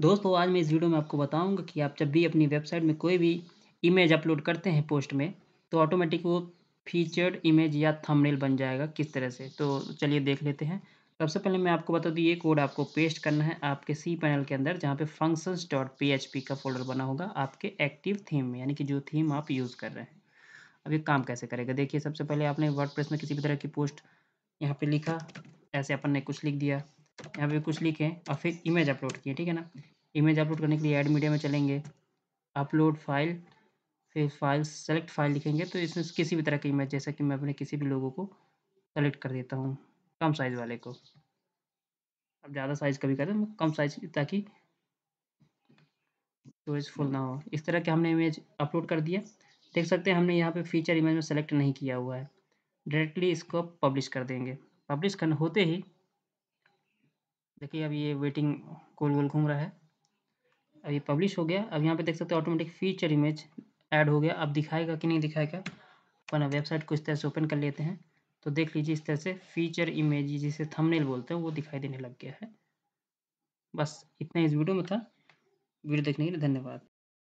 दोस्तों आज मैं इस वीडियो में आपको बताऊंगा कि आप जब भी अपनी वेबसाइट में कोई भी इमेज अपलोड करते हैं पोस्ट में तो ऑटोमेटिक वो फीचर्ड इमेज या थंबनेल बन जाएगा किस तरह से तो चलिए देख लेते हैं तो सबसे पहले मैं आपको बता दूँ ये कोड आपको पेस्ट करना है आपके सी पैनल के अंदर जहाँ पे फंक्शंस डॉट पी का फोल्डर बना होगा आपके एक्टिव थीम में यानी कि जो थीम आप यूज़ कर रहे हैं अब ये काम कैसे करेगा देखिए सबसे पहले आपने वर्ड में किसी भी तरह की पोस्ट यहाँ पर लिखा ऐसे अपन ने कुछ लिख दिया यहाँ पे कुछ लिखे और फिर इमेज अपलोड किए ठीक है ना इमेज अपलोड करने के लिए एड मीडिया में चलेंगे अपलोड फाइल फिर फाइल सेलेक्ट फाइल लिखेंगे तो इसमें किसी भी तरह की इमेज जैसा कि मैं अपने किसी भी लोगों को सेलेक्ट कर देता हूँ कम साइज़ वाले को अब ज़्यादा साइज़ कभी करें तो कम साइज़ ताकि तो स्टोरेज फुल ना हो इस तरह के हमने इमेज अपलोड कर दिया देख सकते हैं हमने यहाँ पे फीचर इमेज में सेलेक्ट नहीं किया हुआ है डायरेक्टली इसको पब्लिश कर देंगे पब्लिश करने होते ही देखिए अब ये वेटिंग गोल गोल घूम रहा है अब ये पब्लिश हो गया अब यहाँ पे देख सकते हो ऑटोमेटिक फीचर इमेज ऐड हो गया अब दिखाएगा कि नहीं दिखाएगा अपन वेबसाइट को इस तरह से ओपन कर लेते हैं तो देख लीजिए इस तरह से फीचर इमेज जिसे थंबनेल बोलते हैं वो दिखाई देने लग गया है बस इतना इस वीडियो में था वीडियो देखने के लिए धन्यवाद